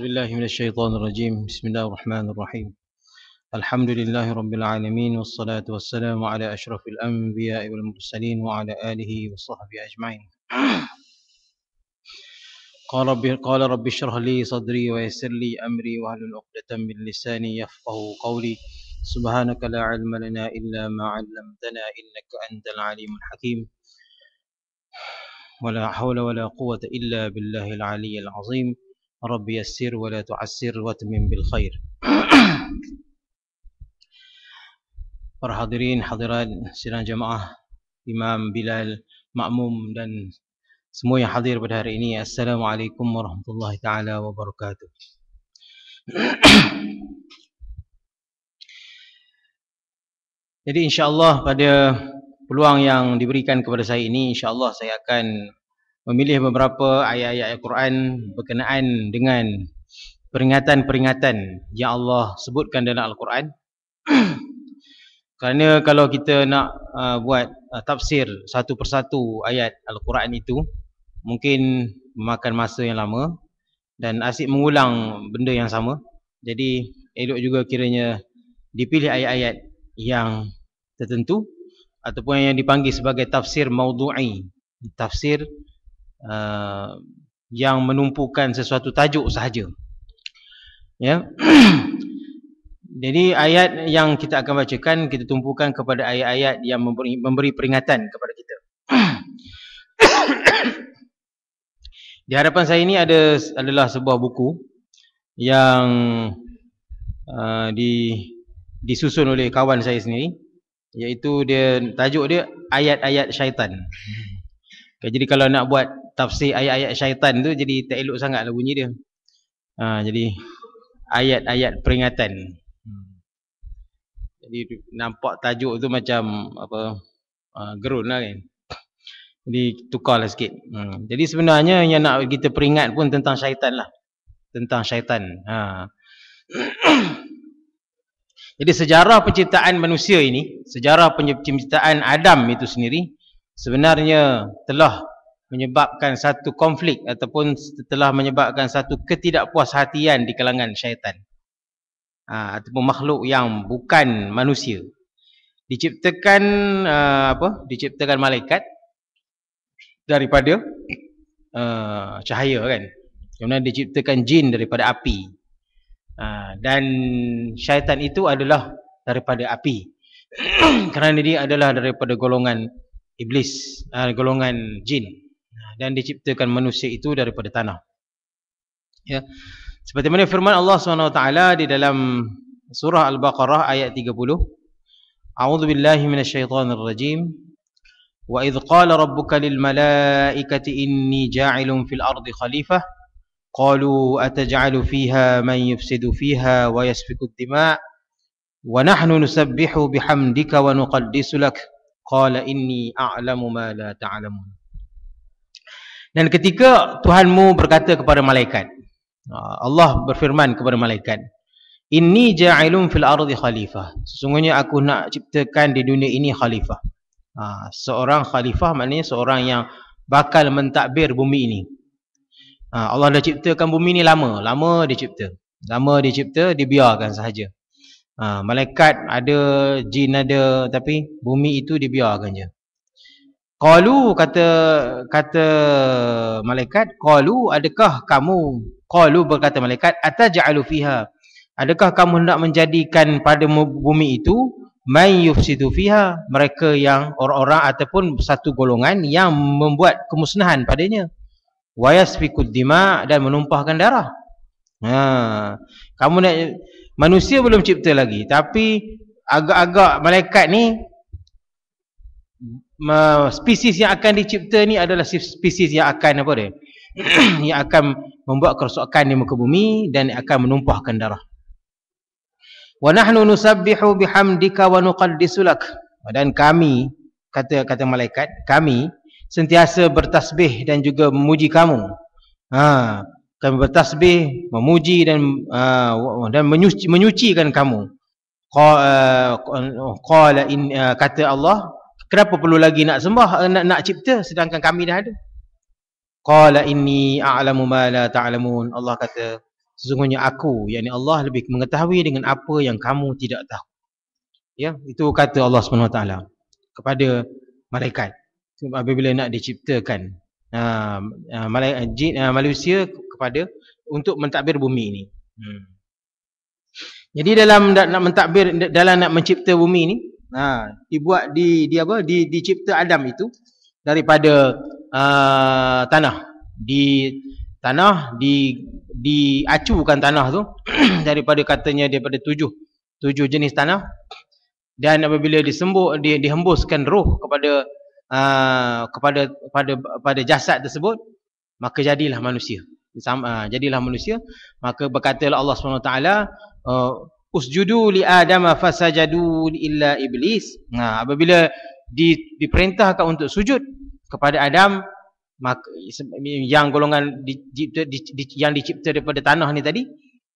بالله من الشيطان الرجيم بسم الله الرحمن الرحيم الحمد لله رب العالمين والصلاة والسلام على أشرف الأنبياء والمرسلين وعلى آله وصحبه أجمعين قال رب قال رب اشرح لي صدري ويسر لي أمري وهل عقدة من لساني يفقه قولي سبحانك لا علم لنا إلا ما علمتنا إنك أنت العليم الحكيم ولا حول ولا قوة إلا بالله العلي العظيم رب يسر ولا تعسر واتمم بالخير para hadirin hadirat sidang jemaah imam bilal makmum dan semua yang hadir pada hari ini assalamualaikum warahmatullahi taala wabarakatuh jadi insyaallah pada peluang yang diberikan kepada saya ini insyaallah saya akan memilih beberapa ayat-ayat Al-Quran berkenaan dengan peringatan-peringatan yang Allah sebutkan dalam Al-Quran. Kerana kalau kita nak uh, buat uh, tafsir satu persatu ayat Al-Quran itu, mungkin memakan masa yang lama dan asyik mengulang benda yang sama. Jadi, elok juga kiranya dipilih ayat-ayat yang tertentu ataupun yang dipanggil sebagai tafsir maudu'i. Tafsir Uh, yang menumpukan sesuatu tajuk sahaja. Ya. Jadi ayat yang kita akan bacakan kita tumpukan kepada ayat-ayat yang memberi, memberi peringatan kepada kita. Di hadapan saya ini ada adalah sebuah buku yang uh, di, disusun oleh kawan saya sendiri iaitu dia tajuk dia ayat-ayat syaitan. Okay, jadi kalau nak buat tafsir ayat-ayat syaitan tu jadi tak elok sangat lah bunyi dia. Ha, jadi ayat-ayat peringatan. Jadi nampak tajuk tu macam apa uh, gerun lah kan. Jadi tukarlah sikit. Hmm. Jadi sebenarnya yang nak kita peringat pun tentang syaitan lah. Tentang syaitan. Ha. Jadi sejarah penciptaan manusia ini, sejarah penciptaan Adam itu sendiri sebenarnya telah menyebabkan satu konflik ataupun telah menyebabkan satu ketidakpuas hatian di kalangan syaitan. Ha, ataupun makhluk yang bukan manusia. Diciptakan uh, apa? Diciptakan malaikat daripada uh, cahaya kan. Kemudian diciptakan jin daripada api. Uh, dan syaitan itu adalah daripada api. Kerana dia adalah daripada golongan iblis, uh, golongan jin dan diciptakan manusia itu daripada tanah. Ya. Seperti mana firman Allah SWT di dalam surah Al-Baqarah ayat 30. A'udzu billahi minasyaitonir rajim. Wa idz qala rabbuka lil malaikati inni ja'ilun fil ardi khalifah. Qalu ataj'alu fiha man yufsidu fiha wa yasfiku ad-dima' wa nahnu nusabbihu bihamdika wa nuqaddisu lak. Qala inni a'lamu ma la ta'lamun. Dan ketika Tuhanmu berkata kepada malaikat, ha, Allah berfirman kepada malaikat, "Inni ja'ilun fil ardi khalifah." Sesungguhnya aku nak ciptakan di dunia ini khalifah. Ha, seorang khalifah maknanya seorang yang bakal mentadbir bumi ini. Ha, Allah dah ciptakan bumi ini lama, lama dia cipta. Lama dia cipta, dibiarkan sahaja. malaikat ada, jin ada, tapi bumi itu dibiarkan je. Qalu kata kata malaikat qalu adakah kamu qalu berkata malaikat ataj'alu fiha adakah kamu hendak menjadikan pada bumi itu may yufsidu fiha mereka yang orang-orang ataupun satu golongan yang membuat kemusnahan padanya wayasfiqud dima' dan menumpahkan darah ha kamu nak manusia belum cipta lagi tapi agak-agak malaikat ni spesies yang akan dicipta ni adalah spesies yang akan apa dia? yang akan membuat kerosakan di muka bumi dan akan menumpahkan darah. Wa nahnu nusabbihu bihamdika wa nuqaddisu Dan kami kata kata malaikat, kami sentiasa bertasbih dan juga memuji kamu. Ha, kami bertasbih, memuji dan uh, dan menyuci, menyucikan kamu. Eh, qala in eh, kata Allah Kenapa perlu lagi nak sembah eh, nak nak cipta sedangkan kami dah ada? Qala inni a'lamu ma la ta'lamun. Allah kata, sesungguhnya aku yakni Allah lebih mengetahui dengan apa yang kamu tidak tahu. Ya, itu kata Allah Subhanahu Wa Ta'ala kepada malaikat. Apabila nak diciptakan um, uh, uh, uh, manusia kepada untuk mentadbir bumi ini. Hmm. Jadi dalam nak mentadbir dalam nak mencipta bumi ini Ha, dibuat di di apa? Di dicipta Adam itu daripada uh, tanah. Di tanah di di acu bukan tanah tu daripada katanya daripada tujuh tujuh jenis tanah dan apabila disembuh di, dihembuskan roh kepada uh, kepada pada pada jasad tersebut maka jadilah manusia. Sama, uh, jadilah manusia, maka berkatalah Allah swt Wa uh, usjudu li adama fasajadu illa iblis nah apabila di, diperintahkan untuk sujud kepada Adam maka, yang golongan di, di, di, di, yang dicipta daripada tanah ni tadi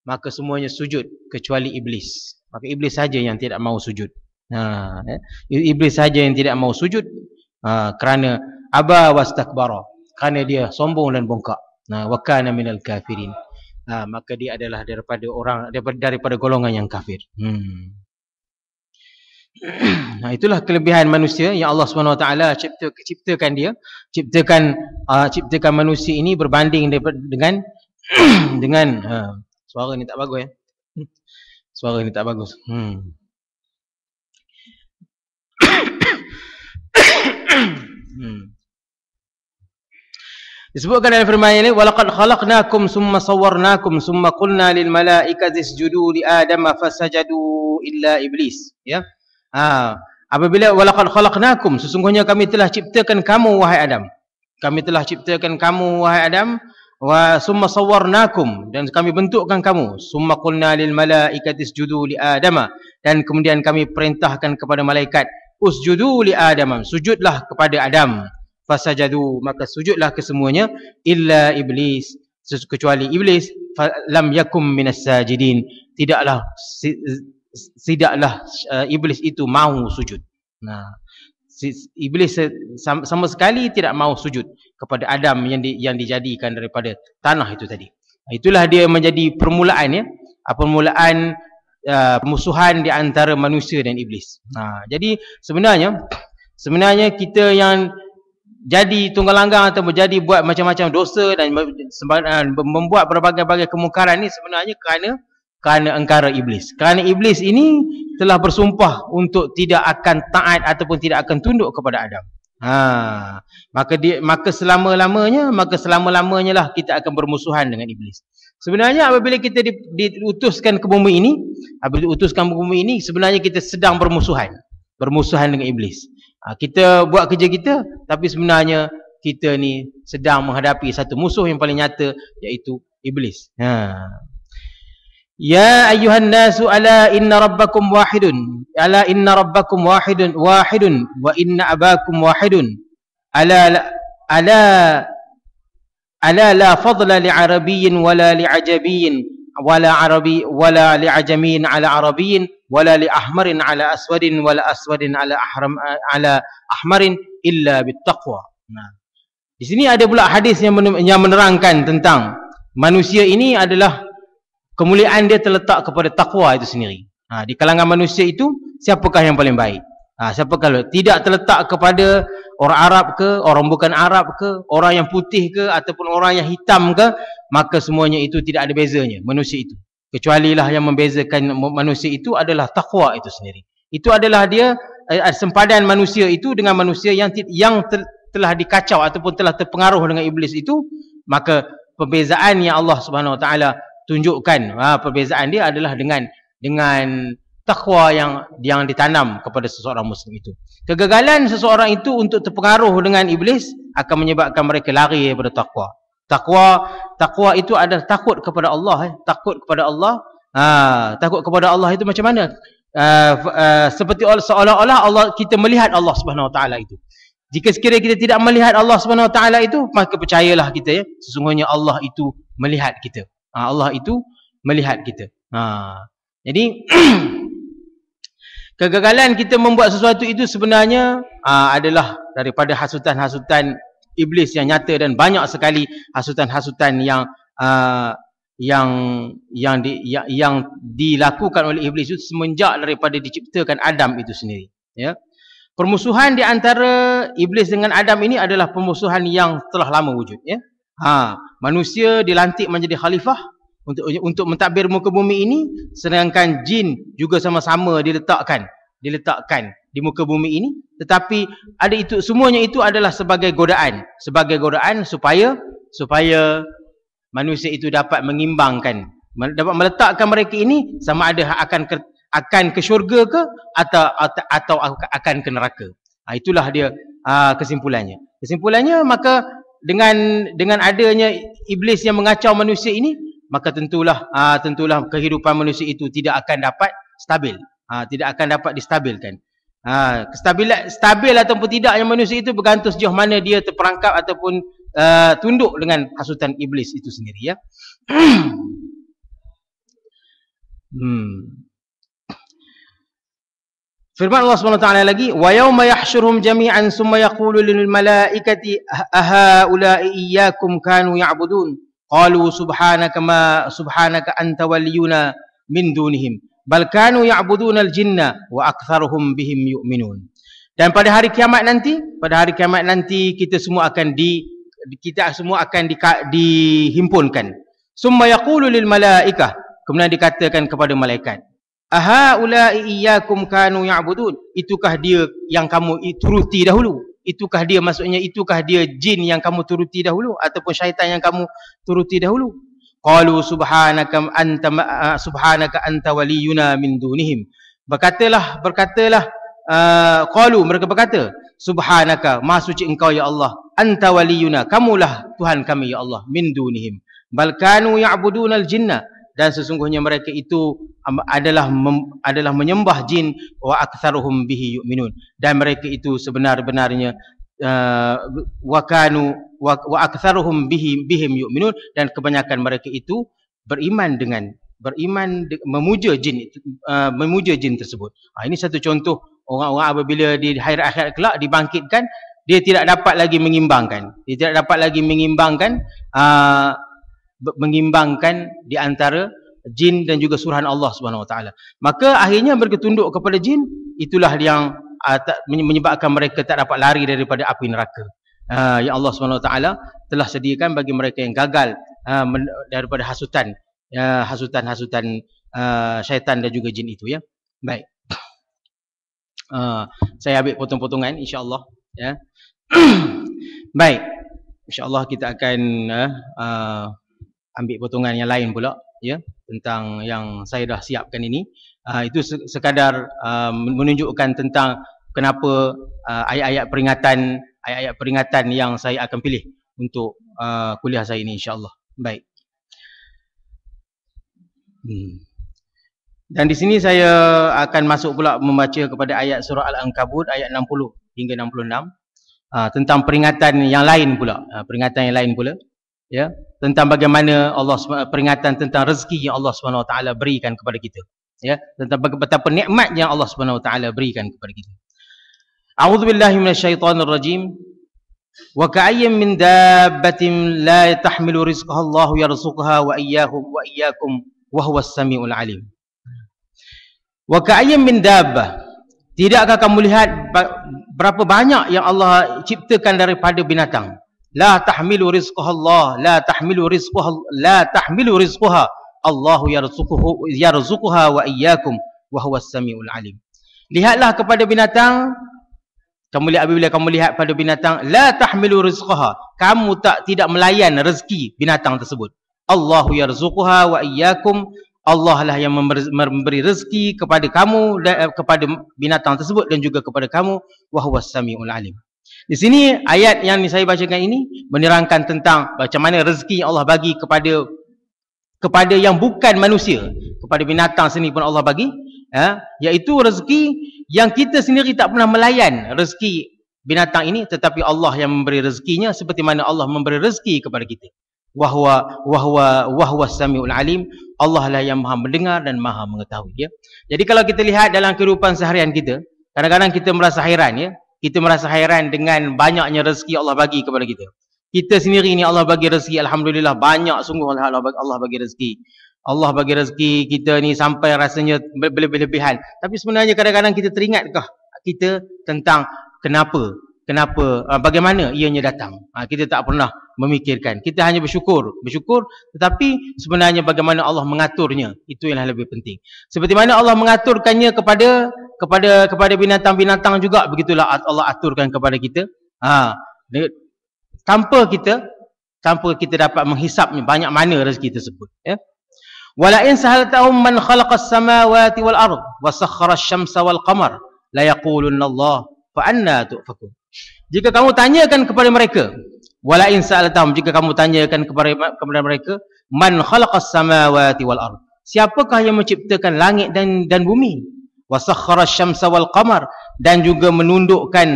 maka semuanya sujud kecuali iblis maka iblis saja yang tidak mau sujud nah eh? iblis saja yang tidak mau sujud ah, kerana aba wastakbara kerana dia sombong dan bongkak nah wakana kana minal kafirin ha, maka dia adalah daripada orang daripada, daripada golongan yang kafir. Hmm. nah, ha, itulah kelebihan manusia yang Allah Swt cipta, ciptakan dia, ciptakan uh, ciptakan manusia ini berbanding dengan dengan uh, suara ni tak bagus ya, suara ni tak bagus. Hmm. hmm. Disebutkan dalam firman ini walaqad khalaqnakum summa sawwarnakum summa qulna lil malaikati isjudu li adama fasajadu illa iblis ya ha apabila walaqad khalaqnakum sesungguhnya kami telah ciptakan kamu wahai Adam kami telah ciptakan kamu wahai Adam wa summa sawwarnakum dan kami bentukkan kamu summa qulna lil malaikati isjudu li Adam. dan kemudian kami perintahkan kepada malaikat usjudu li Adam. sujudlah kepada Adam fasajadu maka sujudlah kesemuanya illa iblis kecuali iblis lam yakum minas sajidin tidaklah tidaklah uh, iblis itu mau sujud nah iblis sama, sama sekali tidak mau sujud kepada Adam yang di, yang dijadikan daripada tanah itu tadi itulah dia menjadi permulaan ya ah, permulaan uh, musuhan di antara manusia dan iblis nah jadi sebenarnya sebenarnya kita yang jadi tunggalanggang atau menjadi buat macam-macam dosa dan ah, membuat berbagai-bagai kemungkaran ini sebenarnya kerana kerana engkara iblis. Kerana iblis ini telah bersumpah untuk tidak akan taat ataupun tidak akan tunduk kepada Adam. Ha, maka dia maka selama-lamanya, maka selama-lamanya lah kita akan bermusuhan dengan iblis. Sebenarnya apabila kita diutuskan ke bumi ini, apabila diutuskan ke bumi ini sebenarnya kita sedang bermusuhan, bermusuhan dengan iblis. Ha, kita buat kerja kita tapi sebenarnya kita ni sedang menghadapi satu musuh yang paling nyata iaitu iblis. Ha. Ya ayuhan nasu ala inna rabbakum wahidun ala inna rabbakum wahidun wahidun wa inna abakum wahidun ala ala ala la fadla li arabiyyin wala li ajabiyyin wala arabi wala li ajamin ala arabiyyin wala li ahmarin ala aswadin wala aswadin ala ahram ala ahmarin illa bittaqwa nah di sini ada pula hadis yang menerangkan tentang manusia ini adalah kemuliaan dia terletak kepada takwa itu sendiri nah, di kalangan manusia itu siapakah yang paling baik Ha, siapa kalau tidak terletak kepada orang Arab ke, orang bukan Arab ke, orang yang putih ke ataupun orang yang hitam ke, maka semuanya itu tidak ada bezanya manusia itu. Kecuali lah yang membezakan manusia itu adalah takwa itu sendiri. Itu adalah dia eh, eh, sempadan manusia itu dengan manusia yang yang ter, telah dikacau ataupun telah terpengaruh dengan iblis itu, maka perbezaan yang Allah Subhanahu Wa Taala tunjukkan, ha, perbezaan dia adalah dengan dengan takwa yang yang ditanam kepada seseorang muslim itu. Kegagalan seseorang itu untuk terpengaruh dengan iblis akan menyebabkan mereka lari daripada takwa. Takwa takwa itu ada takut kepada Allah eh. takut kepada Allah ha, takut kepada Allah itu macam mana uh, uh, seperti seolah-olah Allah kita melihat Allah Subhanahu Taala itu jika sekiranya kita tidak melihat Allah Subhanahu Taala itu maka percayalah kita ya sesungguhnya Allah itu melihat kita ha, Allah itu melihat kita ha. jadi kegagalan kita membuat sesuatu itu sebenarnya ha, adalah daripada hasutan-hasutan iblis yang nyata dan banyak sekali hasutan-hasutan yang uh, yang yang di yang, yang dilakukan oleh iblis itu semenjak daripada diciptakan Adam itu sendiri ya permusuhan di antara iblis dengan Adam ini adalah permusuhan yang telah lama wujud ya ha manusia dilantik menjadi khalifah untuk untuk mentadbir muka bumi ini sedangkan jin juga sama-sama diletakkan diletakkan di muka bumi ini tetapi ada itu semuanya itu adalah sebagai godaan sebagai godaan supaya supaya manusia itu dapat mengimbangkan dapat meletakkan mereka ini sama ada akan ke, akan ke syurga ke atau atau akan ke neraka ha, itulah dia ha, kesimpulannya kesimpulannya maka dengan dengan adanya iblis yang mengacau manusia ini maka tentulah ha, tentulah kehidupan manusia itu tidak akan dapat stabil ha, tidak akan dapat distabilkan Ha, stabil stabil ataupun yang manusia itu bergantung sejauh mana dia terperangkap ataupun uh, tunduk dengan hasutan iblis itu sendiri. Ya. hmm. Firman Allah Subhanahu taala lagi wa yauma yahsyuruhum jami'an summa yaqulu lil malaikati aha ulai iyyakum kanu ya'budun qalu subhanaka ma subhanaka anta waliyuna min dunihim balkanu ya'budunal jinna wa aktsaruhum bihim yu'minun dan pada hari kiamat nanti pada hari kiamat nanti kita semua akan di kita semua akan di, dihimpunkan summa yaqulu lil malaikah kemudian dikatakan kepada malaikat aha ulai iyyakum kanu ya'budun itukah dia yang kamu turuti dahulu itukah dia maksudnya itukah dia jin yang kamu turuti dahulu ataupun syaitan yang kamu turuti dahulu Qalu subhanaka anta ah, subhanaka anta waliyuna min dunihim. Berkatalah berkatalah ah, qalu uh, mereka berkata subhanaka maha suci engkau ya Allah anta waliyuna kamulah tuhan kami ya Allah min dunihim. Bal kanu ya'budunal jinna dan sesungguhnya mereka itu adalah mem, adalah menyembah jin wa aktsaruhum bihi yu'minun dan mereka itu sebenar-benarnya uh, wa kanu wa aktsaruhum bihim bihim yu'minun dan kebanyakan mereka itu beriman dengan beriman memuja jin uh, memuja jin tersebut. Ha, ini satu contoh orang-orang apabila di akhir akhir kelak dibangkitkan dia tidak dapat lagi mengimbangkan. Dia tidak dapat lagi mengimbangkan uh, mengimbangkan di antara jin dan juga surahan Allah Subhanahu Wa Taala. Maka akhirnya berketunduk kepada jin itulah yang uh, tak, menyebabkan mereka tak dapat lari daripada api neraka. Ha, yang Allah SWT telah sediakan bagi mereka yang gagal uh, daripada hasutan ya, hasutan-hasutan uh, uh, syaitan dan juga jin itu ya. Baik. Uh, saya ambil potong-potongan insya-Allah ya. Baik. Insya-Allah kita akan uh, uh, ambil potongan yang lain pula ya tentang yang saya dah siapkan ini. Uh, itu sekadar uh, menunjukkan tentang kenapa uh, ayat-ayat peringatan ayat-ayat peringatan yang saya akan pilih untuk uh, kuliah saya ini insya Allah Baik. Hmm. Dan di sini saya akan masuk pula membaca kepada ayat surah Al-Ankabut ayat 60 hingga 66 uh, tentang peringatan yang lain pula. Uh, peringatan yang lain pula. Ya, tentang bagaimana Allah uh, peringatan tentang rezeki yang Allah Subhanahu Wa Taala berikan kepada kita. Ya, tentang betapa nikmat yang Allah Subhanahu Wa Taala berikan kepada kita. أعوذ بالله من الشيطان الرجيم وكأي من دابة لا تحمل رزقها الله يرزقها وإياهم وإياكم وهو السميع العليم وكأي من دابة Tidakkah kamu lihat berapa banyak yang Allah ciptakan daripada binatang? La tahmilu rizquha Allah, la tahmilu rizquha, la tahmilu rizquha. Allahu yarzuquhu yarzuquha wa iyyakum wa huwas samiul alim. Lihatlah kepada binatang, kamu lihat apabila kamu lihat pada binatang la tahmilu rizqaha. Kamu tak tidak melayan rezeki binatang tersebut. Allahu yarzuquha wa iyyakum. Allah lah yang memberi rezeki kepada kamu kepada binatang tersebut dan juga kepada kamu wa huwas samiul alim. Di sini ayat yang saya bacakan ini menerangkan tentang macam mana rezeki Allah bagi kepada kepada yang bukan manusia. Kepada binatang sini pun Allah bagi ya, iaitu rezeki yang kita sendiri tak pernah melayan rezeki binatang ini tetapi Allah yang memberi rezekinya seperti mana Allah memberi rezeki kepada kita wahwa wahwa wahwa samiul alim Allah lah yang maha mendengar dan maha mengetahui ya jadi kalau kita lihat dalam kehidupan seharian kita kadang-kadang kita merasa hairan ya kita merasa hairan dengan banyaknya rezeki Allah bagi kepada kita kita sendiri ni Allah bagi rezeki alhamdulillah banyak sungguh Allah bagi rezeki Allah bagi rezeki kita ni sampai rasanya berlebih-lebihan. Tapi sebenarnya kadang-kadang kita teringatkah kita tentang kenapa, kenapa, ah, bagaimana ianya datang. Ah, kita tak pernah memikirkan. Kita hanya bersyukur. Bersyukur tetapi sebenarnya bagaimana Allah mengaturnya. Itu yang lebih penting. Seperti mana Allah mengaturkannya kepada kepada kepada binatang-binatang juga begitulah Allah aturkan kepada kita. Ha, tanpa kita tanpa kita dapat menghisapnya banyak mana rezeki tersebut. Ya. Walain sahaltahum man khalaqas samawati wal ard wa sakhkhara asy-syamsa wal qamar la yaqulun Allah fa anna tu'fakun. Jika kamu tanyakan kepada mereka, walain sahaltahum jika kamu tanyakan kepada kepada mereka, man khalaqas samawati wal ard? Siapakah yang menciptakan langit dan dan bumi? Wa sakhkhara asy-syamsa wal qamar dan juga menundukkan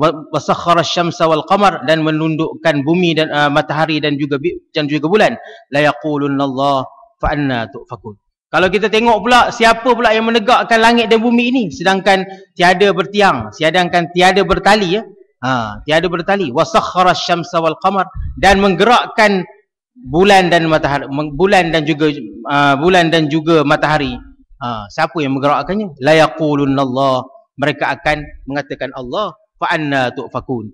wa sakhkhara asy-syamsa wal qamar dan menundukkan bumi dan uh, matahari dan juga dan juga bulan la yaqulun Allah Fa'anna anna tufakun kalau kita tengok pula siapa pula yang menegakkan langit dan bumi ini sedangkan tiada bertiang sedangkan tiada bertali ya ha tiada bertali wasakhkhara asyamsa wal qamar dan menggerakkan bulan dan matahari bulan dan juga uh, bulan dan juga matahari ha siapa yang menggerakkannya la yaqulunallah mereka akan mengatakan Allah Fa'anna anna tufakun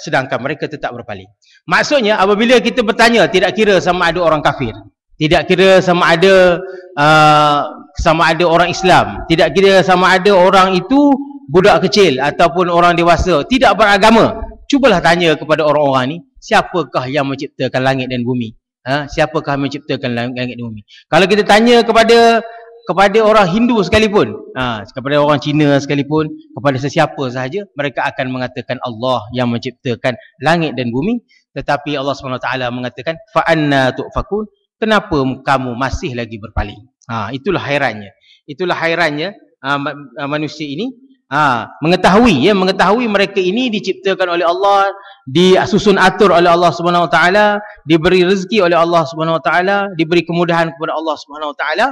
sedangkan mereka tetap berpaling maksudnya apabila kita bertanya tidak kira sama ada orang kafir tidak kira sama ada uh, sama ada orang Islam tidak kira sama ada orang itu budak kecil ataupun orang dewasa tidak beragama cubalah tanya kepada orang-orang ni siapakah yang menciptakan langit dan bumi ha? siapakah yang menciptakan langit, dan bumi kalau kita tanya kepada kepada orang Hindu sekalipun ha, kepada orang Cina sekalipun kepada sesiapa sahaja mereka akan mengatakan Allah yang menciptakan langit dan bumi tetapi Allah SWT mengatakan fa'anna tu'fakun kenapa kamu masih lagi berpaling? Ha, itulah hairannya. Itulah hairannya ha, ha, manusia ini ha, mengetahui ya mengetahui mereka ini diciptakan oleh Allah, disusun atur oleh Allah Subhanahu Wa Taala, diberi rezeki oleh Allah Subhanahu Wa Taala, diberi kemudahan kepada Allah Subhanahu Wa Taala,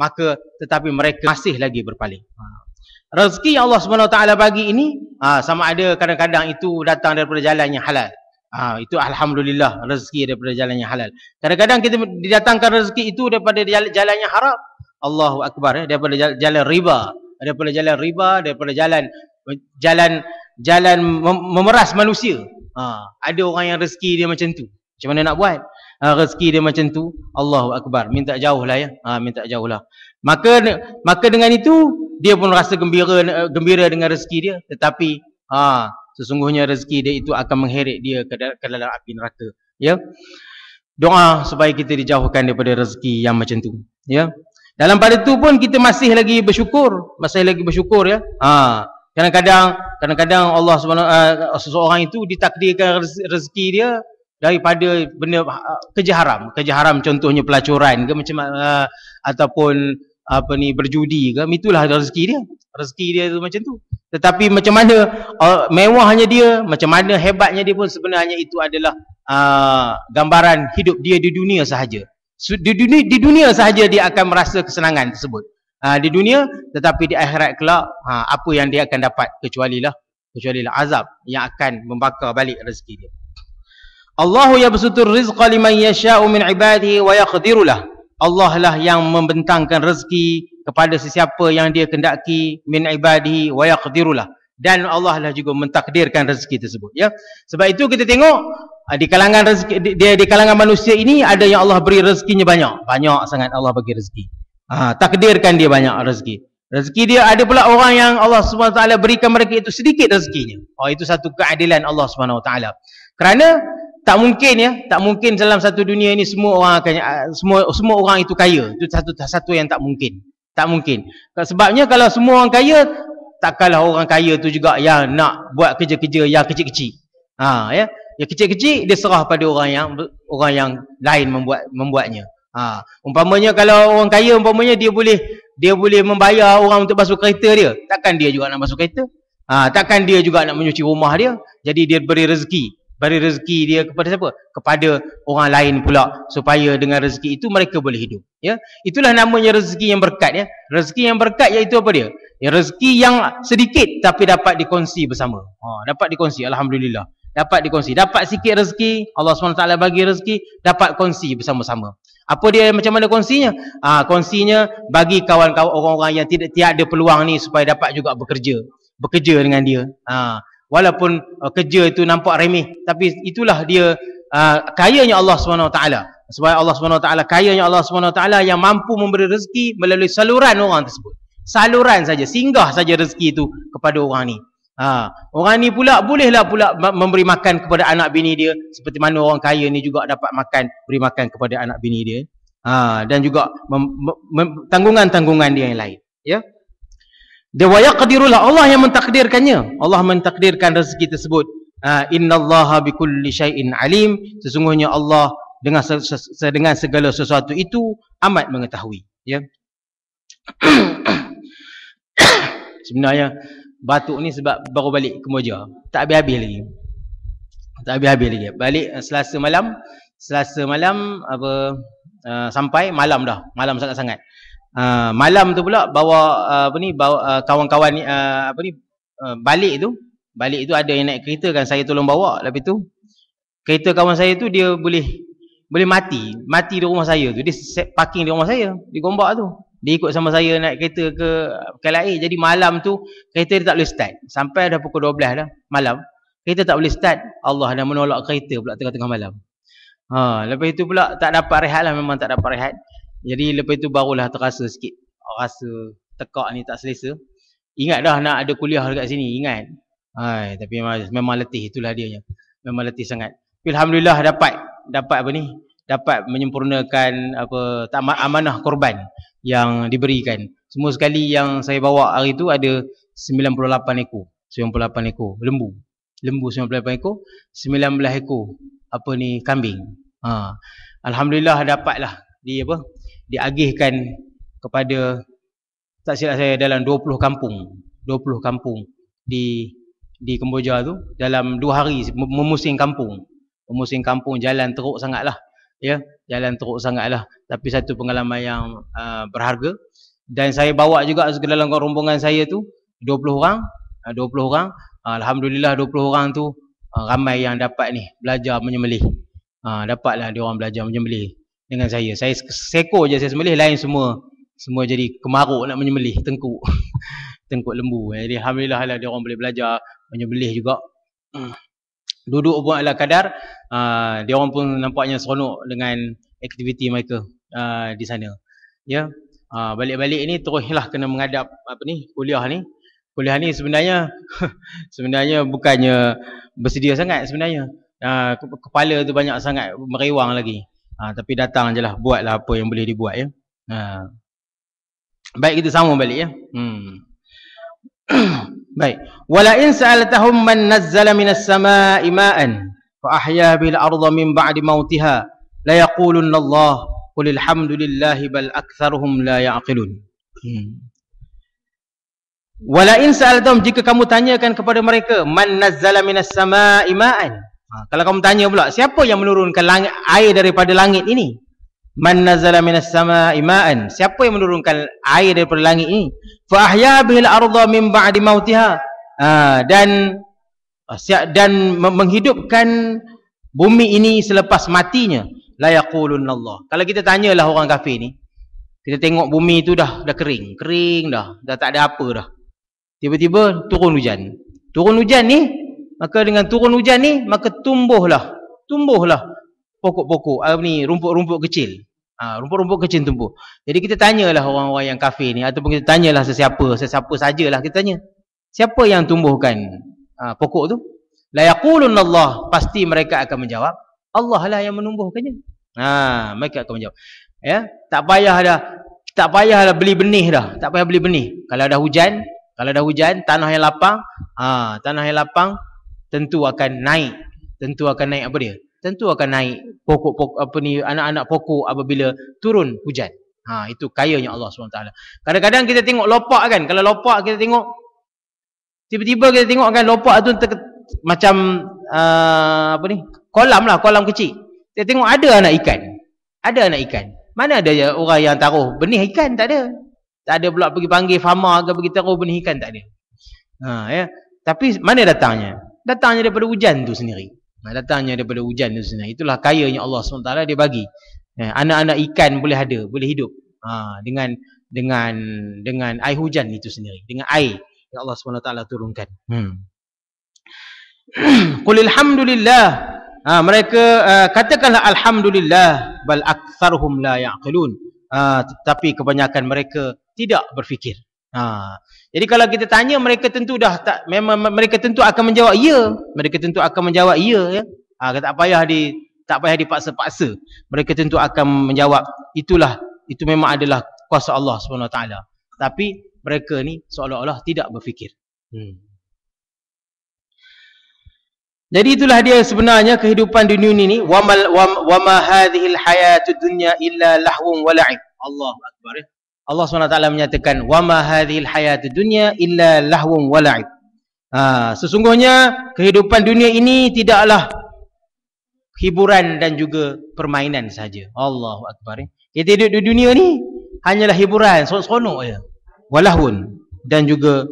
maka tetapi mereka masih lagi berpaling. Ha. Rezeki yang Allah Subhanahu Wa Taala bagi ini ha, sama ada kadang-kadang itu datang daripada jalan yang halal. Ha, itu Alhamdulillah rezeki daripada jalan yang halal. Kadang-kadang kita didatangkan rezeki itu daripada jalan yang haram. Allahu Akbar. Eh? Daripada jalan riba. Daripada jalan riba. Daripada jalan jalan jalan memeras manusia. Ha, ada orang yang rezeki dia macam tu. Macam mana nak buat? Ha, rezeki dia macam tu. Allahu Akbar. Minta jauhlah ya. Ha, minta jauhlah. Maka maka dengan itu, dia pun rasa gembira gembira dengan rezeki dia. Tetapi... Ha, sesungguhnya rezeki dia itu akan mengheret dia ke dalam api neraka ya doa supaya kita dijauhkan daripada rezeki yang macam tu ya dalam pada tu pun kita masih lagi bersyukur masih lagi bersyukur ya ha kadang-kadang kadang-kadang Allah Subhanahu uh, seseorang itu ditakdirkan rezeki dia daripada benda uh, ha, kerja haram kerja haram contohnya pelacuran ke macam uh, ataupun apa ni berjudi ke itulah rezeki dia rezeki dia tu macam tu tetapi macam mana uh, mewahnya dia macam mana hebatnya dia pun sebenarnya itu adalah uh, gambaran hidup dia di dunia sahaja so, di dunia di dunia sahaja dia akan merasa kesenangan tersebut uh, di dunia tetapi di akhirat kelak uh, apa yang dia akan dapat kecuali lah, kecuali lah azab yang akan membakar balik rezeki dia Allahu yabsutur rizqa liman yasha'u min ibadihi wa yaqdiru lahu Allah lah yang membentangkan rezeki kepada sesiapa yang dia kendaki min ibadihi wa yaqdirulah dan Allah lah juga mentakdirkan rezeki tersebut ya sebab itu kita tengok ah, di kalangan rezeki di, di kalangan manusia ini ada yang Allah beri rezekinya banyak banyak sangat Allah bagi rezeki ha, takdirkan dia banyak rezeki rezeki dia ada pula orang yang Allah SWT berikan mereka itu sedikit rezekinya oh itu satu keadilan Allah SWT kerana tak mungkin ya tak mungkin dalam satu dunia ini semua orang akan ah, semua semua orang itu kaya itu satu satu yang tak mungkin tak mungkin sebabnya kalau semua orang kaya takkanlah orang kaya tu juga yang nak buat kerja-kerja yang kecil-kecil ha ya yang kecil-kecil dia serah pada orang yang orang yang lain membuat membuatnya ha umpamanya kalau orang kaya umpamanya dia boleh dia boleh membayar orang untuk basuh kereta dia takkan dia juga nak basuh kereta ha takkan dia juga nak mencuci rumah dia jadi dia beri rezeki bagi rezeki dia kepada siapa? Kepada orang lain pula supaya dengan rezeki itu mereka boleh hidup. Ya. Itulah namanya rezeki yang berkat ya. Rezeki yang berkat iaitu apa dia? Ya rezeki yang sedikit tapi dapat dikongsi bersama. Ha, dapat dikongsi alhamdulillah. Dapat dikongsi. Dapat sikit rezeki, Allah SWT bagi rezeki, dapat kongsi bersama-sama. Apa dia macam mana kongsinya? Ah ha, kongsinya bagi kawan-kawan orang-orang yang tidak tiada peluang ni supaya dapat juga bekerja. Bekerja dengan dia. ha walaupun uh, kerja itu nampak remeh tapi itulah dia uh, kayanya Allah SWT sebab Allah SWT kayanya Allah SWT yang mampu memberi rezeki melalui saluran orang tersebut saluran saja singgah saja rezeki itu kepada orang ni ha. orang ni pula bolehlah pula memberi makan kepada anak bini dia seperti mana orang kaya ni juga dapat makan beri makan kepada anak bini dia ha. dan juga tanggungan-tanggungan dia yang lain ya yeah? Dia yaqdirulah Allah yang mentakdirkannya. Allah mentakdirkan rezeki tersebut. Ha, Inna bi bikulli shayin alim. Sesungguhnya Allah dengan dengan segala sesuatu itu amat mengetahui, ya. Sebenarnya batuk ni sebab baru balik kemboja. Tak habis-habis lagi. Tak habis-habis lagi. Balik eh, Selasa malam, Selasa malam apa uh, sampai malam dah. Malam sangat-sangat uh, malam tu pula bawa uh, apa ni bawa uh, kawan-kawan ni uh, apa ni uh, balik tu balik tu ada yang naik kereta kan saya tolong bawa lepas tu kereta kawan saya tu dia boleh boleh mati mati di rumah saya tu dia parking di rumah saya di Gombak tu dia ikut sama saya naik kereta ke KLIA jadi malam tu kereta dia tak boleh start sampai dah pukul 12 dah malam kereta tak boleh start Allah dah menolak kereta pula tengah-tengah malam ha lepas itu pula tak dapat rehat lah. memang tak dapat rehat jadi lepas itu barulah terasa sikit rasa tekak ni tak selesa. Ingat dah nak ada kuliah dekat sini, ingat. Hai, tapi memang letih itulah dia. Memang letih sangat. Alhamdulillah dapat dapat apa ni? Dapat menyempurnakan apa tamat amanah korban yang diberikan. Semua sekali yang saya bawa hari tu ada 98 ekor. 98 ekor lembu. Lembu 98 ekor, 19 ekor apa ni kambing. Ha. Alhamdulillah dapatlah di apa diagihkan kepada tak silap saya dalam 20 kampung 20 kampung di di Kemboja tu dalam 2 hari memusing kampung memusing kampung jalan teruk sangatlah ya jalan teruk sangatlah tapi satu pengalaman yang uh, berharga dan saya bawa juga ke dalam rombongan saya tu 20 orang 20 ah, orang alhamdulillah 20 orang tu ah, ramai yang dapat ni belajar menyembelih uh, dapatlah dia orang belajar menyembelih dengan saya. Saya seko aja saya sembelih lain semua semua jadi kemaruk nak menyembelih tengkuk. tengkuk lembu. Eh, jadi alhamdulillah lah dia orang boleh belajar menyembelih juga. Hmm. Duduk pun ala kadar uh, dia orang pun nampaknya seronok dengan aktiviti mereka uh, di sana. Ya. Yeah. Uh, balik-balik ni teruslah kena menghadap apa ni kuliah ni. Kuliah ni sebenarnya sebenarnya bukannya bersedia sangat sebenarnya. Uh, kepala tu banyak sangat merewang lagi. Ha, tapi datang je lah. buat lah apa yang boleh dibuat ya. Ha. Baik kita sama balik ya. Hmm. Baik. Walain sa'altahum man nazzala minas sama'i ma'an. Fa'ahya bil arda min ba'di mautiha. Layakulun Allah. Qulilhamdulillahi bal aktharuhum la ya'qilun. Hmm. Walain sa'altahum jika kamu tanyakan kepada mereka. Man nazzala minas sama'i ma'an. Ha, kalau kamu tanya pula, siapa yang menurunkan langit, air daripada langit ini? Man nazala minas sama'i ma'an? Siapa yang menurunkan air daripada langit ini? Fa ahya bihil arda min ba'di mautiha. Ha, dan ha, dan menghidupkan bumi ini selepas matinya la yaqulunallah kalau kita tanyalah orang kafir ni kita tengok bumi tu dah dah kering kering dah dah tak ada apa dah tiba-tiba turun hujan turun hujan ni maka dengan turun hujan ni maka tumbuhlah tumbuhlah pokok-pokok Ah ni rumput-rumput kecil ah, rumput-rumput kecil tumbuh jadi kita tanyalah orang-orang yang kafir ni ataupun kita tanyalah sesiapa sesiapa sajalah kita tanya siapa yang tumbuhkan ha, pokok tu la yaqulun Allah pasti mereka akan menjawab Allah lah yang menumbuhkannya ha mereka akan menjawab ya tak payah dah tak payah dah beli benih dah tak payah beli benih kalau ada hujan kalau ada hujan tanah yang lapang ha, tanah yang lapang tentu akan naik tentu akan naik apa dia tentu akan naik pokok-pokok apa ni anak-anak pokok apabila turun hujan ha itu kayanya Allah SWT kadang-kadang kita tengok lopak kan kalau lopak kita tengok tiba-tiba kita tengok kan lopak tu macam uh, apa ni kolam lah kolam kecil kita tengok ada anak ikan ada anak ikan mana ada orang yang taruh benih ikan tak ada tak ada pula pergi panggil farmer ke pergi taruh benih ikan tak ada ha ya tapi mana datangnya datangnya daripada hujan tu sendiri ha, datangnya daripada hujan tu sendiri itulah kayanya Allah SWT dia bagi eh, anak-anak ikan boleh ada boleh hidup ha, dengan dengan dengan air hujan itu sendiri dengan air yang Allah SWT turunkan hmm. Qulilhamdulillah Ha, mereka uh, katakanlah Alhamdulillah Bal aktharhum la ya'qilun uh, Tapi kebanyakan mereka tidak berfikir uh, jadi kalau kita tanya mereka tentu dah tak memang mereka tentu akan menjawab ya. Mereka tentu akan menjawab ya ya. Ha, tak payah di tak payah dipaksa-paksa. Mereka tentu akan menjawab itulah itu memang adalah kuasa Allah Subhanahu Wa Taala. Tapi mereka ni seolah-olah tidak berfikir. Hmm. Jadi itulah dia sebenarnya kehidupan dunia ini. Wa ma hadhil hayatud dunya illa lahwun wa la'ib. Allahu akbar. Ya. Allah SWT menyatakan wama hadhil hayatu dunya illa lahwun wala'ib ha, sesungguhnya kehidupan dunia ini tidaklah hiburan dan juga permainan saja Allahu akbar eh. kita hidup di dunia ni hanyalah hiburan seronok-seronok aja walahun dan juga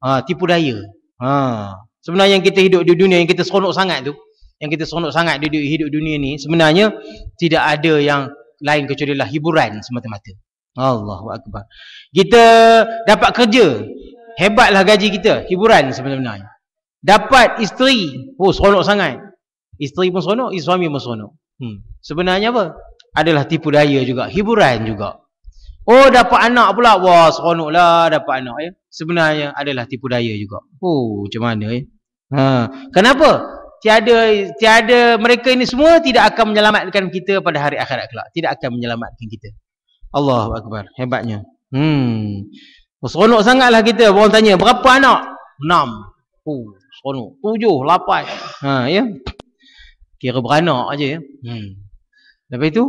ha, tipu daya ha. sebenarnya yang kita hidup di dunia yang kita seronok sangat tu yang kita seronok sangat di hidup dunia ni sebenarnya tidak ada yang lain kecuali lah hiburan semata-mata Allah akbar. Kita dapat kerja. Hebatlah gaji kita, hiburan sebenarnya. Dapat isteri, oh seronok sangat. Isteri pun seronok, suami pun seronok. Hmm. Sebenarnya apa? Adalah tipu daya juga, hiburan juga. Oh dapat anak pula, wah seronoklah dapat anak ya. Sebenarnya adalah tipu daya juga. Oh, macam mana ya? Ha, kenapa? Tiada tiada mereka ini semua tidak akan menyelamatkan kita pada hari akhirat kelak. Tidak akan menyelamatkan kita. Allahu Akbar. Hebatnya. Hmm. Seronok sangatlah kita. Orang tanya, berapa anak? Enam. Oh, seronok. Tujuh, lapan. Ha, ya? Kira beranak aja. ya. Hmm. Lepas itu,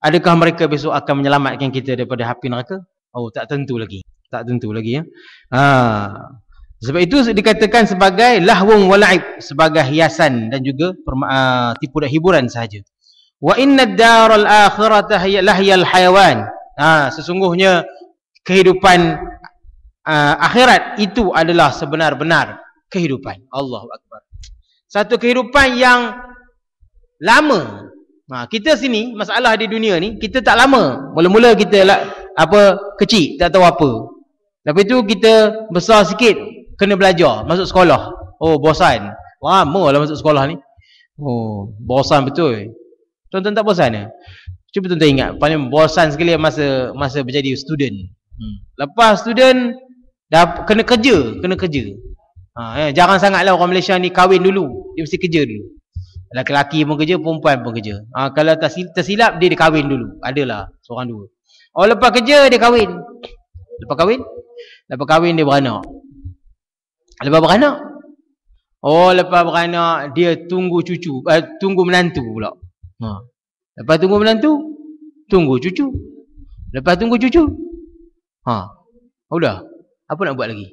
adakah mereka besok akan menyelamatkan kita daripada api neraka? Oh, tak tentu lagi. Tak tentu lagi. ya. Ha. Sebab itu dikatakan sebagai lahwung walaib. Sebagai hiasan dan juga uh, tipu dan hiburan sahaja wa innad daral akhirata lahiyal hayawan ha sesungguhnya kehidupan uh, akhirat itu adalah sebenar-benar kehidupan Allahu akbar satu kehidupan yang lama ha kita sini masalah di dunia ni kita tak lama mula-mula kita lah, apa kecil tak tahu apa lepas tu kita besar sikit kena belajar masuk sekolah oh bosan Lama lamalah masuk sekolah ni oh bosan betul Tuan-tuan tak bosan ya? Cuba tuan-tuan ingat paling bosan sekali masa masa berjadi student. Hmm. Lepas student dah kena kerja, kena kerja. Ha, ya, jarang sangatlah orang Malaysia ni kahwin dulu, dia mesti kerja dulu. Laki-laki pun kerja, perempuan pun kerja. Ha, kalau tersilap, tersilap dia dia kahwin dulu. Adalah seorang dua. Oh lepas kerja dia kahwin. Lepas kahwin? Lepas kahwin dia beranak. Lepas beranak? Oh lepas beranak dia tunggu cucu, uh, tunggu menantu pulak. Ha. Lepas tunggu menantu, tunggu cucu. Lepas tunggu cucu. Ha. Sudah. Oh, apa nak buat lagi?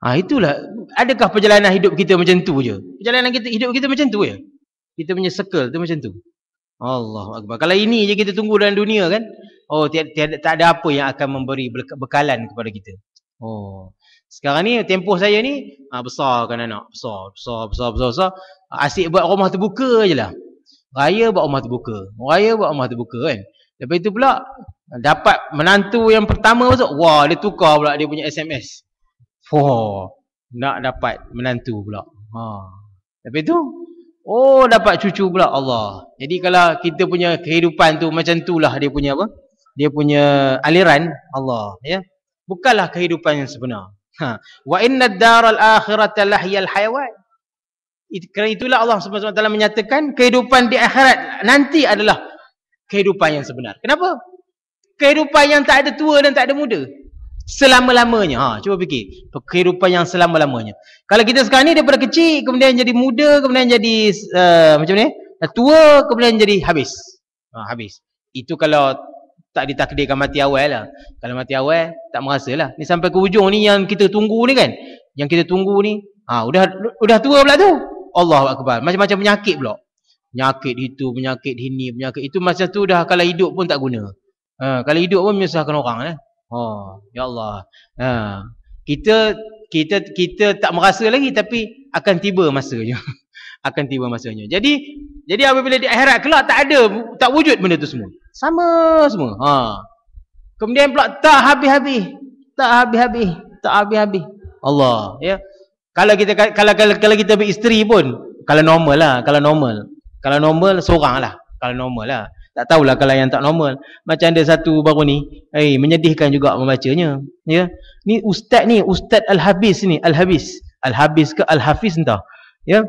Ha itulah adakah perjalanan hidup kita macam tu je? Perjalanan kita hidup kita macam tu ya. Kita punya circle tu macam tu. Allahuakbar. Kalau ini je kita tunggu dalam dunia kan? Oh tiada, tiada, tak ada apa yang akan memberi bekalan kepada kita. Oh. Sekarang ni tempoh saya ni ha, besar kan anak. Besar, besar, besar, besar, besar. Asyik buat rumah terbuka lah. Raya buat rumah terbuka. Raya buat rumah terbuka kan. Lepas itu pula dapat menantu yang pertama masuk. Wah, dia tukar pula dia punya SMS. Wah, nak dapat menantu pula. Ha. Lepas itu, oh dapat cucu pula Allah. Jadi kalau kita punya kehidupan tu macam itulah dia punya apa? Dia punya aliran Allah, ya. Bukanlah kehidupan yang sebenar. Ha. Wa innad daral akhirata lahiyal hayawan. It, kerana itulah Allah SWT menyatakan kehidupan di akhirat nanti adalah kehidupan yang sebenar. Kenapa? Kehidupan yang tak ada tua dan tak ada muda. Selama-lamanya. Ha, cuba fikir. Kehidupan yang selama-lamanya. Kalau kita sekarang ni daripada kecil, kemudian jadi muda, kemudian jadi uh, macam ni, tua, kemudian jadi habis. Ha, habis. Itu kalau tak ditakdirkan mati awal lah. Kalau mati awal, tak merasa lah. Ni sampai ke ujung ni yang kita tunggu ni kan. Yang kita tunggu ni, Ah ha, udah udah tua pula tu. Allahu akbar. Macam-macam penyakit pula. Penyakit itu, penyakit ini, penyakit itu masa tu dah kalau hidup pun tak guna. Ha, kalau hidup pun menyusahkan orang eh. Ha, ya Allah. Ha. Kita kita kita tak merasa lagi tapi akan tiba masanya. akan tiba masanya. Jadi jadi apabila di akhirat kelak tak ada tak wujud benda tu semua. Sama semua. Ha. Kemudian pula tak habis-habis. Tak habis-habis. Tak habis-habis. Allah, ya. Yeah kalau kita kalau kalau, kalau kita beristeri pun kalau normal lah kalau normal kalau normal seorang lah kalau normal lah tak tahulah kalau yang tak normal macam ada satu baru ni eh hey, menyedihkan juga membacanya ya ni ustaz ni ustaz al-habis ni al-habis al-habis ke al-hafiz entah ya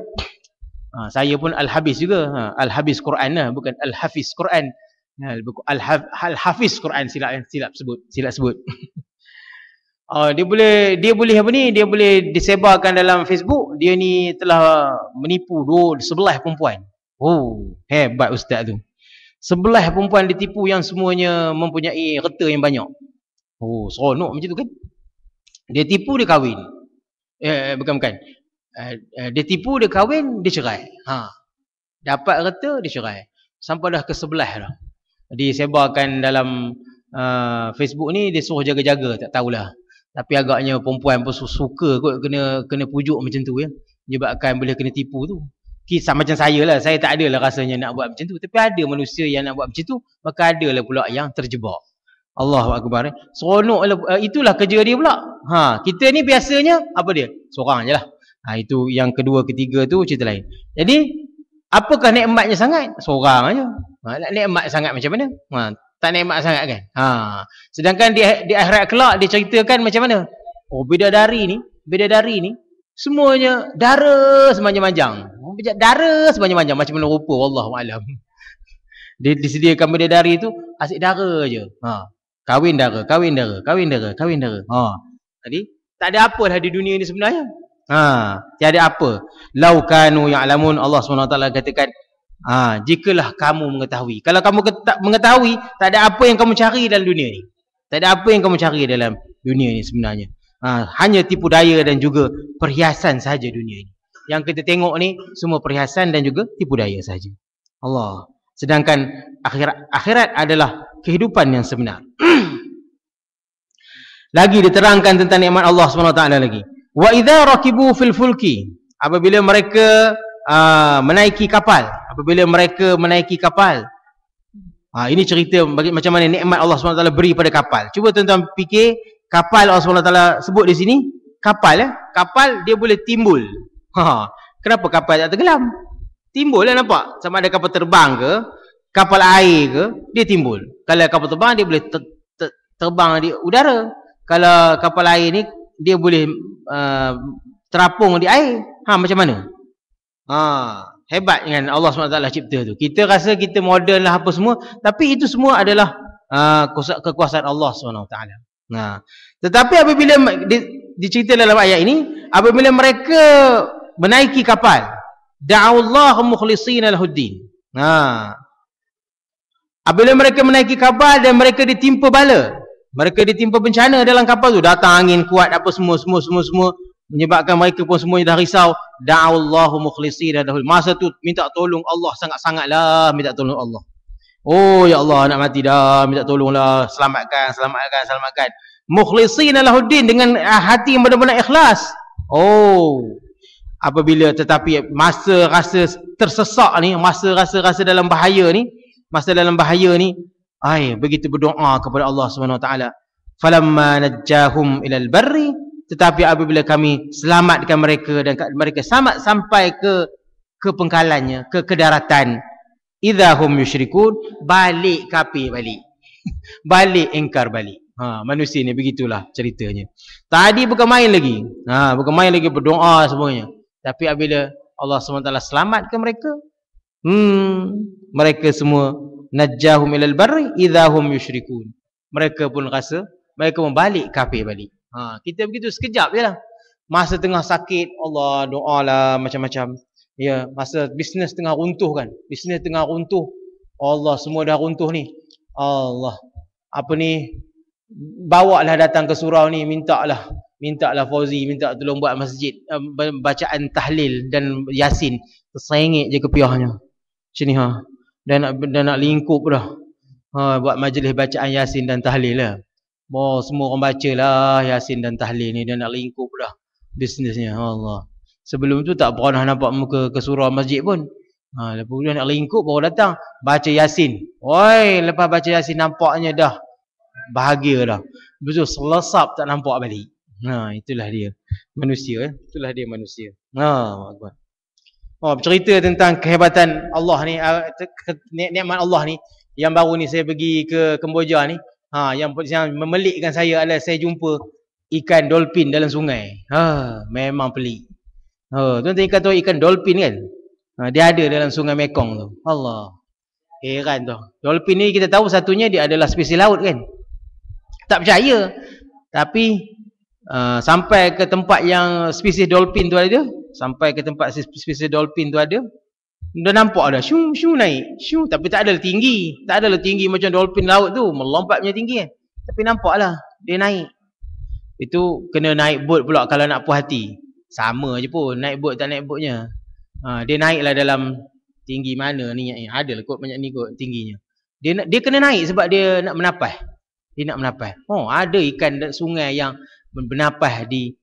ha, saya pun al-habis juga ha, al-habis Quran lah bukan al-hafiz Quran ha, al-hafiz Quran silap silap sebut silap sebut Uh, dia boleh dia boleh apa ni dia boleh disebarkan dalam Facebook dia ni telah menipu dua sebelah perempuan. Oh hebat ustaz tu. Sebelah perempuan ditipu yang semuanya mempunyai reta yang banyak. Oh seronok macam tu kan. Dia tipu dia kahwin. Eh, eh bukan bukan. Uh, uh, dia tipu dia kahwin dia cerai. Ha. Dapat reta dia cerai. Sampai ke sebelah dah. Disebarkan dalam uh, Facebook ni dia suruh jaga-jaga tak tahulah. Tapi agaknya perempuan pun suka kot kena kena pujuk macam tu ya. Menyebabkan boleh kena tipu tu. Kisah macam saya lah. Saya tak adalah rasanya nak buat macam tu. Tapi ada manusia yang nak buat macam tu. Maka lah pula yang terjebak. Allah Akbar. Eh. Seronok lah. Eh, itulah kerja dia pula. Ha, kita ni biasanya apa dia? Seorang je lah. Ha, itu yang kedua ketiga tu cerita lain. Jadi apakah nikmatnya sangat? Seorang aja. Ha, nikmat sangat macam mana? Ha, tak nikmat sangat kan ha. sedangkan di, di akhirat kelak dia ceritakan macam mana oh beda bidadari ni dari ni semuanya dara semanjang-manjang dara semanjang-manjang macam mana rupa Allah ma'alam dia disediakan dari tu asyik dara je ha. kawin dara kawin dara kawin dara kawin dara ha. tadi tak ada apa lah di dunia ni sebenarnya ha. tiada apa laukanu ya'lamun Allah SWT katakan Ha, jikalah kamu mengetahui. Kalau kamu tak mengetahui, tak ada apa yang kamu cari dalam dunia ini. Tak ada apa yang kamu cari dalam dunia ini sebenarnya. Ha, hanya tipu daya dan juga perhiasan saja dunia ini. Yang kita tengok ni, semua perhiasan dan juga tipu daya saja. Allah. Sedangkan akhirat, akhirat adalah kehidupan yang sebenar. lagi diterangkan tentang nikmat Allah SWT lagi. Wa idharakibu fil fulki. Apabila mereka uh, menaiki kapal apabila mereka menaiki kapal uh, ini cerita bagi, macam mana nikmat Allah SWT beri pada kapal cuba tuan-tuan fikir kapal Allah SWT sebut di sini kapal eh? kapal dia boleh timbul ha, kenapa kapal tak tergelam timbul lah nampak sama ada kapal terbang ke kapal air ke dia timbul kalau kapal terbang dia boleh ter ter terbang di udara kalau kapal air ni dia boleh uh, terapung di air ha, macam mana Ha, hebat dengan Allah SWT cipta tu. Kita rasa kita modern lah apa semua. Tapi itu semua adalah ha, kekuasaan Allah SWT. Ha. Tetapi apabila di, diceritakan dalam ayat ini, apabila mereka menaiki kapal, da'allah mukhlisina lahuddin. Ha. Apabila mereka menaiki kapal dan mereka ditimpa bala, mereka ditimpa bencana dalam kapal tu, datang angin kuat apa semua, semua, semua. semua menyebabkan mereka pun semuanya dah risau da'allahu mukhlisi dahul masa tu minta tolong Allah sangat-sangatlah minta tolong Allah oh ya Allah nak mati dah minta tolonglah selamatkan selamatkan selamatkan mukhlisin lahuddin dengan ah, hati yang benar-benar ikhlas oh apabila tetapi masa rasa tersesak ni masa rasa-rasa dalam bahaya ni masa dalam bahaya ni ay, begitu berdoa kepada Allah SWT. taala falamma najjahum ilal barri tetapi apabila kami selamatkan mereka dan mereka selamat sampai ke ke pengkalannya ke kedaratan idahum yusyrikun balik kapi balik balik engkar balik ha manusia ni begitulah ceritanya tadi bukan main lagi ha bukan main lagi berdoa semuanya tapi apabila Allah SWT selamatkan mereka hmm mereka semua najahum ilal barri idahum yusyrikun mereka pun rasa mereka membalik balik balik Ha, kita begitu sekejap je lah. Masa tengah sakit, Allah doa lah macam-macam. Ya, masa bisnes tengah runtuh kan. Bisnes tengah runtuh. Allah semua dah runtuh ni. Allah. Apa ni? Bawa lah datang ke surau ni. Minta lah. Minta lah Fauzi. Minta tolong buat masjid. Bacaan tahlil dan yasin. Tersengit je kepiahnya. Macam ni ha. Dah nak, dah nak lingkup dah. Ha, buat majlis bacaan yasin dan tahlil lah. Ya. Bahawa semua orang baca lah Yasin dan Tahlil ni. Dia nak lingkup dah bisnesnya. Allah. Sebelum tu tak pernah nampak muka ke surah masjid pun. Ha, lepas tu nak lingkup baru datang. Baca Yasin. Oi, lepas baca Yasin nampaknya dah bahagia dah. Lepas tu selesap tak nampak balik. Ha, itulah dia. Manusia. Eh? Itulah dia manusia. Ha, bagus. Oh, ha, cerita tentang kehebatan Allah ni, eh, nikmat Allah ni yang baru ni saya pergi ke Kemboja ni. Ha yang yang memelikkan saya adalah saya jumpa ikan dolphin dalam sungai. Ha memang pelik. Ha tuan-tuan ikan tu ikan dolphin kan? Ha dia ada dalam sungai Mekong tu. Allah. Heran tu. Dolphin ni kita tahu satunya dia adalah spesies laut kan? Tak percaya. Tapi uh, sampai ke tempat yang spesies dolphin tu ada, sampai ke tempat spesies dolphin tu ada, Dah nampak ada syu syu naik, syu tapi tak ada tinggi. Tak ada tinggi macam dolphin laut tu melompat punya tinggi kan. Tapi nampaklah dia naik. Itu kena naik bot pula kalau nak puas hati. Sama je pun naik bot tak naik botnya. Ha, dia naiklah dalam tinggi mana ni yang eh, ada lah kot banyak ni kot tingginya. Dia dia kena naik sebab dia nak menapas. Dia nak menapas. Oh, ada ikan dan sungai yang bernapas di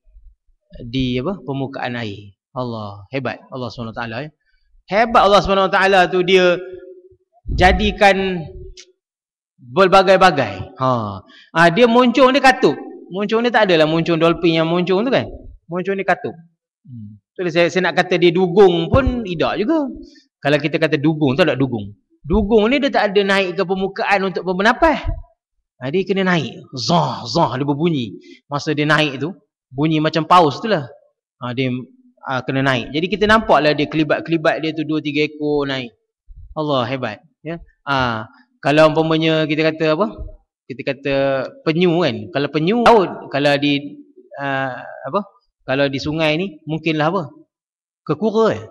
di apa permukaan air. Allah hebat Allah swt. ya hebat Allah SWT tu dia jadikan berbagai-bagai ha. ha. dia muncung dia katuk, muncung dia tak adalah muncung dolphin yang muncung tu kan muncung dia katuk. hmm. saya, saya nak kata dia dugung pun tidak juga kalau kita kata dugung tu tak dugung dugung ni dia tak ada naik ke permukaan untuk bernafas ha, dia kena naik zah zah dia berbunyi masa dia naik tu bunyi macam paus tu lah ha, dia uh, kena naik. Jadi kita nampaklah dia kelibat-kelibat dia tu 2 3 ekor naik. Allah hebat ya. Ah kalau umpamanya kita kata apa? Kita kata penyu kan. Kalau penyu laut kalau di uh, apa? Kalau di sungai ni mungkinlah apa? Kekura eh.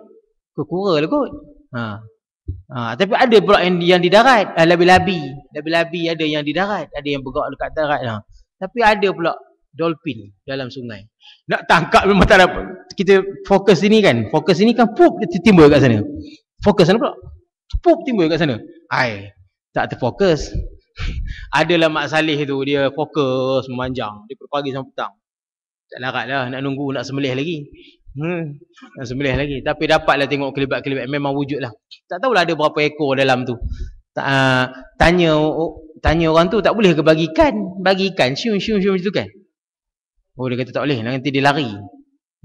Kekuralah kot. Ha. Ha, tapi ada pula yang, yang di darat, ah, labi-labi. Labi-labi ada yang di darat, ada yang bergerak dekat darat. Ha. Tapi ada pula dolphin dalam sungai. Nak tangkap memang tak ada Kita fokus sini kan. Fokus sini kan pup timbul kat sana. Fokus sana pula. Pup timbul kat sana. ay Tak terfokus. Adalah Mak Saleh tu. Dia fokus memanjang. Dia pagi sampai petang. Tak larat lah. Nak nunggu. Nak semelih lagi. Hmm. Nak semelih lagi. Tapi dapatlah tengok kelibat-kelibat. Memang wujud lah. Tak tahulah ada berapa ekor dalam tu. Ah, tanya tanya orang tu tak boleh ke bagikan? Bagikan. Syum syum syum tu kan? Oh dia kata tak boleh nanti dia lari.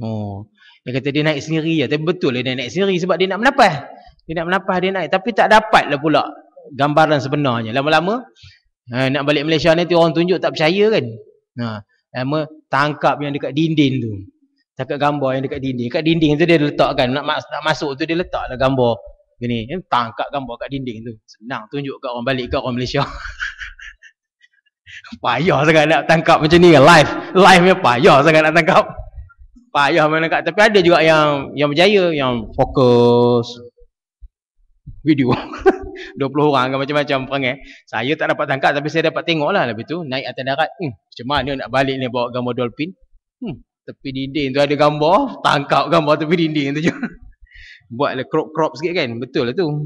Oh. Dia kata dia naik sendiri ya. Tapi betul dia naik sendiri sebab dia nak menapas. Dia nak menapas dia naik tapi tak dapat. dapatlah pula gambaran sebenarnya. Lama-lama ha, nak balik Malaysia nanti orang tunjuk tak percaya kan. Ha lama tangkap yang dekat dinding tu. Cakap gambar yang dekat dinding. Dekat dinding tu dia letakkan nak mas nak masuk tu dia letaklah gambar. Gini, eh, tangkap gambar kat dinding tu. Senang tunjuk kat orang balik kat orang Malaysia. payah sangat nak tangkap macam ni live live dia payah sangat nak tangkap payah mana kat tapi ada juga yang yang berjaya yang fokus video 20 orang kan macam-macam perangai saya tak dapat tangkap tapi saya dapat tengok lah lebih tu naik atas darat hmm, macam mana nak balik ni bawa gambar dolphin hmm, tepi dinding tu ada gambar tangkap gambar tepi dinding tu je buatlah crop-crop sikit kan betul lah tu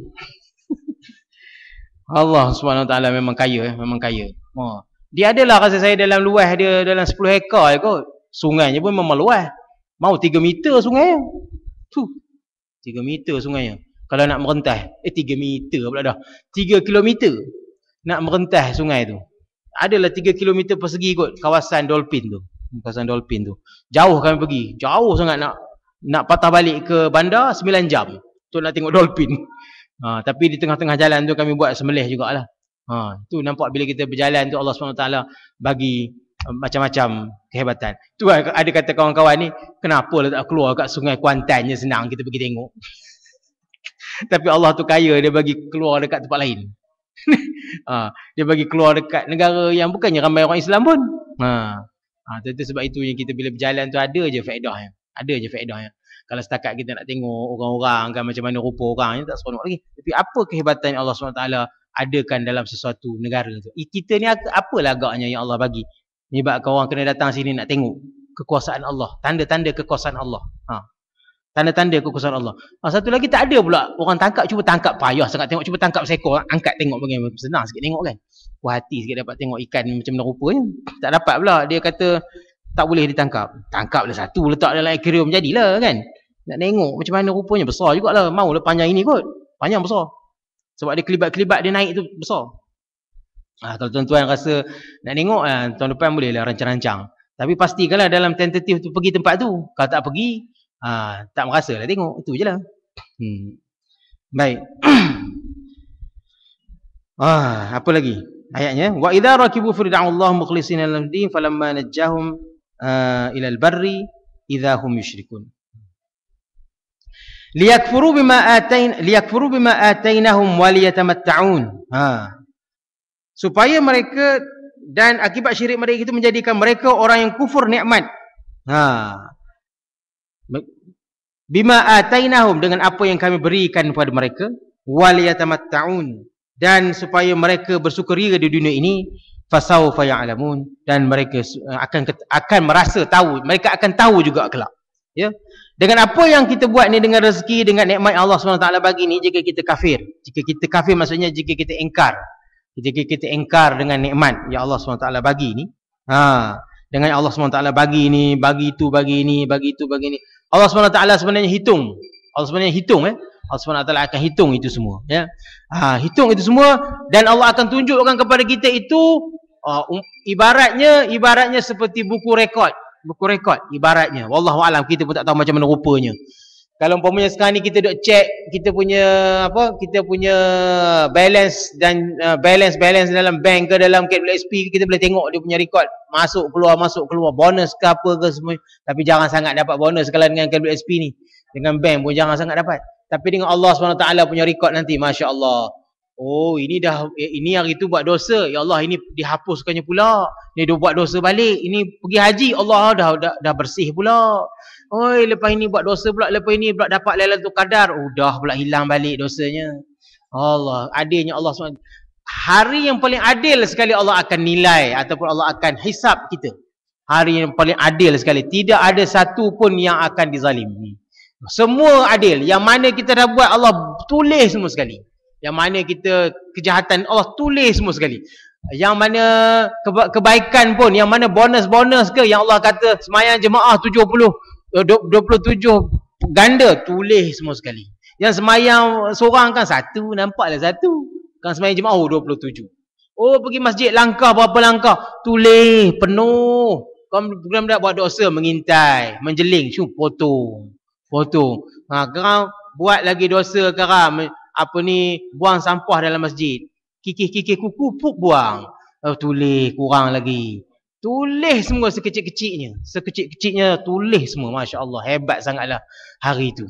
Allah SWT memang kaya memang kaya oh. Dia adalah rasa saya dalam luas dia dalam 10 hektar, je kot. Sungainya pun memang luas. Mau 3 meter sungainya. Tu. 3 meter sungai sungainya. Kalau nak merentas, eh 3 meter pula dah. 3 kilometer nak merentas sungai tu. Adalah 3 kilometer persegi kot kawasan dolphin tu. Kawasan dolphin tu. Jauh kami pergi. Jauh sangat nak nak patah balik ke bandar 9 jam. Tu nak tengok dolphin. Ha, tapi di tengah-tengah jalan tu kami buat semelih jugalah. Ha, tu nampak bila kita berjalan tu Allah SWT bagi um, macam-macam kehebatan. Tu lah, ada kata kawan-kawan ni, kenapa lah tak keluar kat sungai Kuantan je senang kita pergi tengok. Tapi Allah tu kaya dia bagi keluar dekat tempat lain. ha, dia bagi keluar dekat negara yang bukannya ramai orang Islam pun. Ha. Ha, tu, tu sebab itu yang kita bila berjalan tu ada je faedahnya. Ada je faedahnya. Kalau setakat kita nak tengok orang-orang kan macam mana rupa orang tak seronok lagi. Tapi apa kehebatan Allah SWT adakan dalam sesuatu negara tu. Kita ni apalah agaknya yang Allah bagi. Menyebabkan orang kena datang sini nak tengok kekuasaan Allah. Tanda-tanda kekuasaan Allah. Ha. Tanda-tanda kekuasaan Allah. Ha, satu lagi tak ada pula orang tangkap cuba tangkap payah sangat tengok cuba tangkap seekor ah, angkat tengok bagaimana senang sikit tengok kan. Puas hati sikit dapat tengok ikan macam mana rupanya. Tak dapat pula dia kata tak boleh ditangkap. Tangkap Tangkaplah satu letak dalam akuarium jadilah kan. Nak tengok macam mana rupanya besar jugaklah. Mau lah panjang ini kot. Panjang besar. Sebab dia kelibat-kelibat dia naik tu besar. ha, kalau tuan-tuan rasa nak tengok ah ha, tahun depan boleh lah rancang-rancang. Tapi pastikanlah dalam tentatif tu pergi tempat tu. Kalau tak pergi ha, tak merasalah tengok itu je lah Hmm. Baik. ah apa lagi? Ayatnya wa idza rakibu Allah mukhlishina lad-din falamma najjahum ah, ila al-barri idza hum yushrikun liyakfuru bima atain liyakfuru bima atainahum waliyatamattaun ha supaya mereka dan akibat syirik mereka itu menjadikan mereka orang yang kufur nikmat ha bima atainahum dengan apa yang kami berikan kepada mereka waliyatamattaun dan supaya mereka bersukaria di dunia ini fasawfa ya'lamun dan mereka eh, akan akan merasa tahu mereka akan tahu juga kelak ya dengan apa yang kita buat ni dengan rezeki, dengan nikmat Allah SWT bagi ni jika kita kafir. Jika kita kafir maksudnya jika kita engkar. Jika kita engkar dengan nikmat yang Allah SWT bagi ni. Ha. Dengan Allah SWT bagi ni, bagi tu, bagi ni, bagi tu, bagi ni. Allah SWT sebenarnya hitung. Allah sebenarnya hitung eh. Allah SWT akan hitung itu semua. Ya? Ha, hitung itu semua dan Allah akan tunjukkan kepada kita itu uh, um, ibaratnya ibaratnya seperti buku rekod buku rekod ibaratnya wallahu alam kita pun tak tahu macam mana rupanya kalau umpamanya sekarang ni kita duk check kita punya apa kita punya balance dan uh, eh, balance balance dalam bank ke dalam KWSP kita boleh tengok dia punya rekod masuk keluar masuk keluar bonus ke apa ke semua tapi jangan sangat dapat bonus sekalian dengan KWSP ni dengan bank pun jangan sangat dapat tapi dengan Allah SWT punya rekod nanti masya-Allah Oh ini dah eh, ini hari tu buat dosa. Ya Allah ini dihapuskannya pula. Ini dia buat dosa balik. Ini pergi haji. Allah dah dah, dah bersih pula. Oi lepas ini buat dosa pula. Lepas ini pula dapat Lailatul Qadar. Oh dah pula hilang balik dosanya. Allah adilnya Allah SWT. Hari yang paling adil sekali Allah akan nilai ataupun Allah akan hisap kita. Hari yang paling adil sekali. Tidak ada satu pun yang akan dizalimi. Semua adil. Yang mana kita dah buat Allah tulis semua sekali yang mana kita kejahatan Allah tulis semua sekali yang mana keba kebaikan pun yang mana bonus-bonus ke yang Allah kata semayang jemaah 70 27 eh, ganda tulis semua sekali yang semayang seorang kan satu nampaklah satu kan semayang jemaah oh 27 oh pergi masjid langkah berapa langkah tulis penuh kau program dah buat dosa mengintai menjeling syu potong potong ha kau buat lagi dosa sekarang ha, apa ni buang sampah dalam masjid. Kikih-kikih kuku pup buang. Oh, tulis kurang lagi. Tulis semua sekecil-kecilnya. Sekecil-kecilnya tulis semua. Masya-Allah hebat sangatlah hari itu.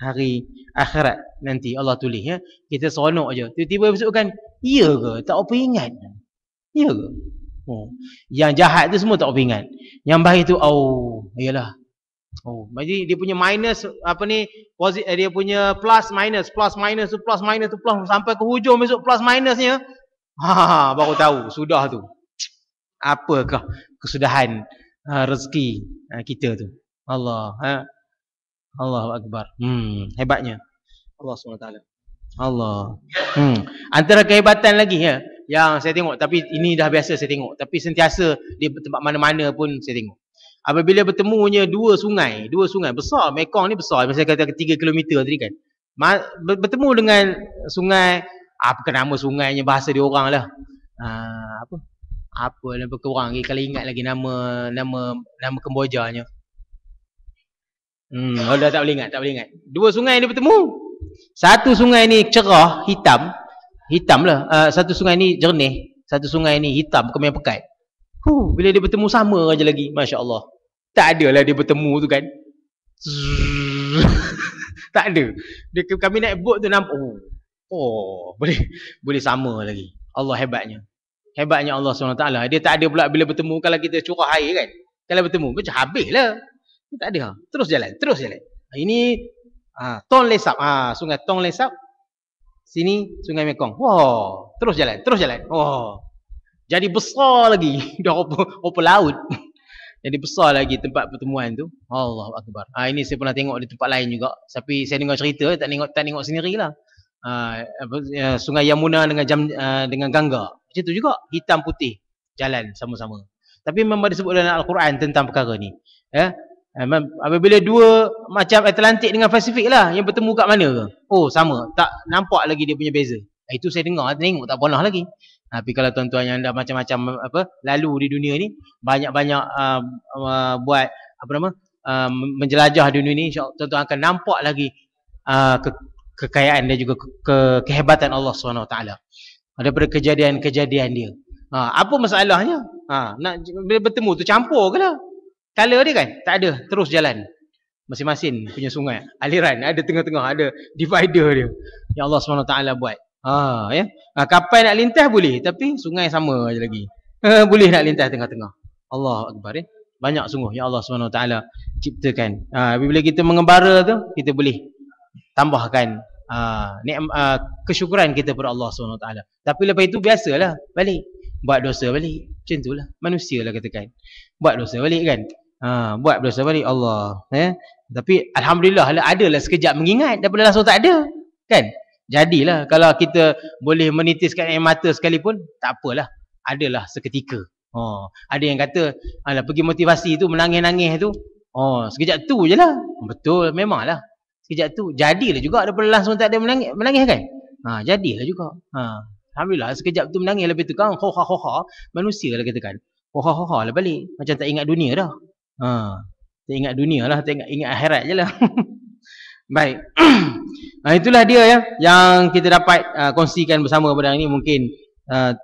Hari akhirat nanti Allah tulis ya. Kita seronok aje. Tiba-tiba besok kan, iya ke? Tak apa ingat. Iya ke? Oh. Yang jahat tu semua tak apa ingat. Yang baik tu au, oh, iyalah Oh, jadi dia punya minus apa ni? Positif eh, dia punya plus minus, plus minus tu plus minus tu plus sampai ke hujung besok plus minusnya. Ha, ha, ha baru tahu sudah tu. Apakah kesudahan uh, rezeki uh, kita tu? Allah, ha. Allahu akbar. Hmm, hebatnya. Allah SWT Allah. Hmm, antara kehebatan lagi ya yang saya tengok tapi ini dah biasa saya tengok tapi sentiasa di tempat mana-mana pun saya tengok apabila bertemunya dua sungai, dua sungai besar, Mekong ni besar, macam saya kata 3 km tadi kan. Ma- bertemu dengan sungai, apa ah, ke nama sungainya bahasa dia orang lah. Ha, apa? Apa lebih kurang lagi kalau ingat lagi nama nama nama Kembojanya. Hmm, oh dah tak boleh ingat, tak boleh ingat. Dua sungai ni bertemu. Satu sungai ni cerah, hitam. Hitam lah. Uh, satu sungai ni jernih. Satu sungai ni hitam, kemih pekat. Huh, bila dia bertemu sama aja lagi. Masya Allah tak ada lah dia bertemu tu kan tak ada dia, kami naik boat tu nampak oh, oh boleh boleh sama lagi Allah hebatnya hebatnya Allah SWT dia tak ada pula bila bertemu kalau kita curah air kan kalau bertemu macam habis lah tak ada terus jalan terus jalan ini ah, Tong Lesap ah, sungai Tong Lesap sini sungai Mekong wow terus jalan terus jalan wow jadi besar lagi dah rupa, rupa laut jadi besar lagi tempat pertemuan tu Allahu akbar ha, ini saya pernah tengok di tempat lain juga tapi saya dengar cerita tak tengok tak tengok sendirilah ha, ah, apa, ya, sungai yamuna dengan jam uh, dengan gangga macam tu juga hitam putih jalan sama-sama tapi memang disebut dalam al-Quran tentang perkara ni ya Apabila dua macam Atlantik dengan Pasifik lah yang bertemu kat mana ke? Oh sama. Tak nampak lagi dia punya beza. Itu saya dengar. Tengok tak pernah lagi. Tapi kalau tuan-tuan yang dah macam-macam apa lalu di dunia ni banyak-banyak uh, uh, buat apa nama uh, menjelajah dunia ni insya tuan-tuan akan nampak lagi uh, ke kekayaan dan juga ke ke kehebatan Allah SWT daripada kejadian-kejadian dia. Ha, apa masalahnya? Ha, nak bila bertemu tu campur ke lah. Color dia kan? Tak ada. Terus jalan. Masing-masing punya sungai. Aliran. Ada tengah-tengah. Ada divider dia. Yang Allah SWT buat. Ha ya. Ha, kapal nak lintas boleh tapi sungai sama aja lagi. Ha, boleh nak lintas tengah-tengah. Allah akbar ya. Banyak sungguh ya Allah Swt. ciptakan. Ha bila kita mengembara tu kita boleh tambahkan ha, nikmat ha, kesyukuran kita kepada Allah Swt. Tapi lepas itu biasalah balik buat dosa balik. Macam Manusia lah katakan. Buat dosa balik kan. Ha, buat dosa balik Allah ya. Tapi alhamdulillah lah adalah sekejap mengingat daripada langsung tak ada. Kan? Jadilah kalau kita boleh menitiskan air mata sekalipun tak apalah. Adalah seketika. oh, ada yang kata alah pergi motivasi tu menangis-nangis tu. Oh, sekejap tu je lah. Betul, memanglah. Sekejap tu. Jadilah juga daripada langsung tak ada menangis, menangis kan? Ha, jadilah juga. Ha. Alhamdulillah, sekejap tu menangis lebih tu kan. Hoha-hoha, manusia lah katakan. Hoha-hoha lah balik. Macam tak ingat dunia dah. Ha. Tak ingat dunia lah, tak ingat, ingat akhirat je lah. Baik. nah, itulah dia ya yang kita dapat uh, kongsikan bersama pada hari ini mungkin uh,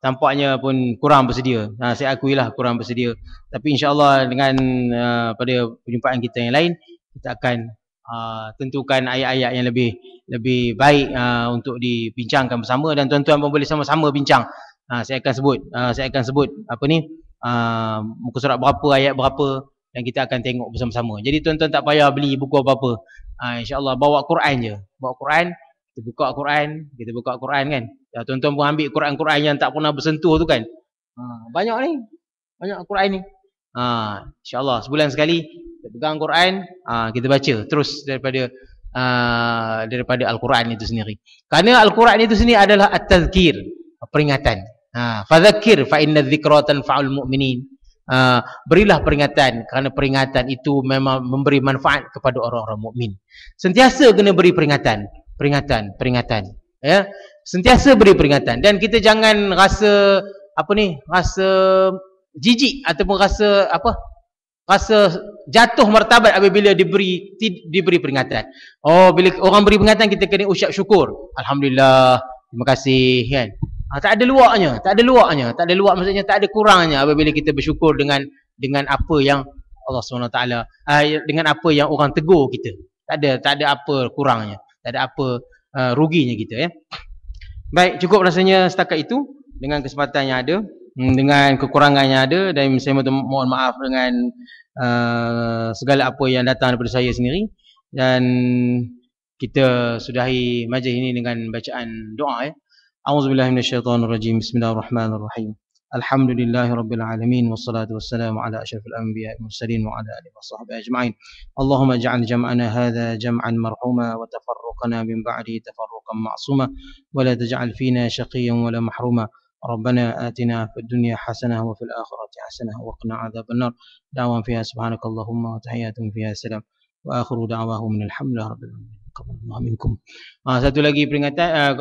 tampaknya pun kurang bersedia. Nah, saya akuilah kurang bersedia. Tapi insya-Allah dengan uh, pada perjumpaan kita yang lain kita akan uh, tentukan ayat-ayat yang lebih lebih baik uh, untuk dibincangkan bersama dan tuan-tuan pun boleh sama-sama bincang. Uh, saya akan sebut uh, saya akan sebut apa ni uh, muka surat berapa ayat berapa yang kita akan tengok bersama-sama. Jadi tuan-tuan tak payah beli buku apa-apa ha, insyaAllah bawa Quran je. Bawa Quran, kita buka Quran, kita buka Quran kan. Ya, Tuan-tuan pun ambil Quran-Quran yang tak pernah bersentuh tu kan. Ha, banyak ni. Banyak Quran ni. Ha, InsyaAllah sebulan sekali kita pegang Quran, ha, kita baca terus daripada uh, daripada Al-Quran itu sendiri. Kerana Al-Quran itu sendiri adalah at-tazkir, peringatan. Ha, fadhakir fa inna dhikra tanfa'ul mu'minin. Ha, berilah peringatan kerana peringatan itu memang memberi manfaat kepada orang-orang mukmin. Sentiasa kena beri peringatan, peringatan, peringatan. Ya. Sentiasa beri peringatan dan kita jangan rasa apa ni? Rasa jijik ataupun rasa apa? Rasa jatuh martabat apabila diberi di, diberi peringatan. Oh, bila orang beri peringatan kita kena ucap syukur. Alhamdulillah. Terima kasih kan. Ha, tak ada luaknya, tak ada luaknya, tak ada luak maksudnya tak ada kurangnya apabila kita bersyukur dengan dengan apa yang Allah SWT uh, ha, dengan apa yang orang tegur kita. Tak ada tak ada apa kurangnya, tak ada apa uh, ruginya kita ya. Baik, cukup rasanya setakat itu dengan kesempatan yang ada, hmm, dengan kekurangan yang ada dan saya mohon maaf dengan uh, segala apa yang datang daripada saya sendiri dan kita sudahi majlis ini dengan bacaan doa ya. أعوذ بالله من الشيطان الرجيم بسم الله الرحمن الرحيم الحمد لله رب العالمين والصلاة والسلام على أشرف الأنبياء والمرسلين وعلى آله وصحبه أجمعين اللهم اجعل جمعنا هذا جمعا مرحوما وتفرقنا من بعده تفرقا معصوما ولا تجعل فينا شقيا ولا محروما ربنا آتنا في الدنيا حسنة وفي الآخرة حسنة وقنا عذاب النار دعوة فيها سبحانك اللهم وتحيات فيها سلام وآخر دعوة من الحمد لله رب العالمين. آه، satu lagi peringatan آه،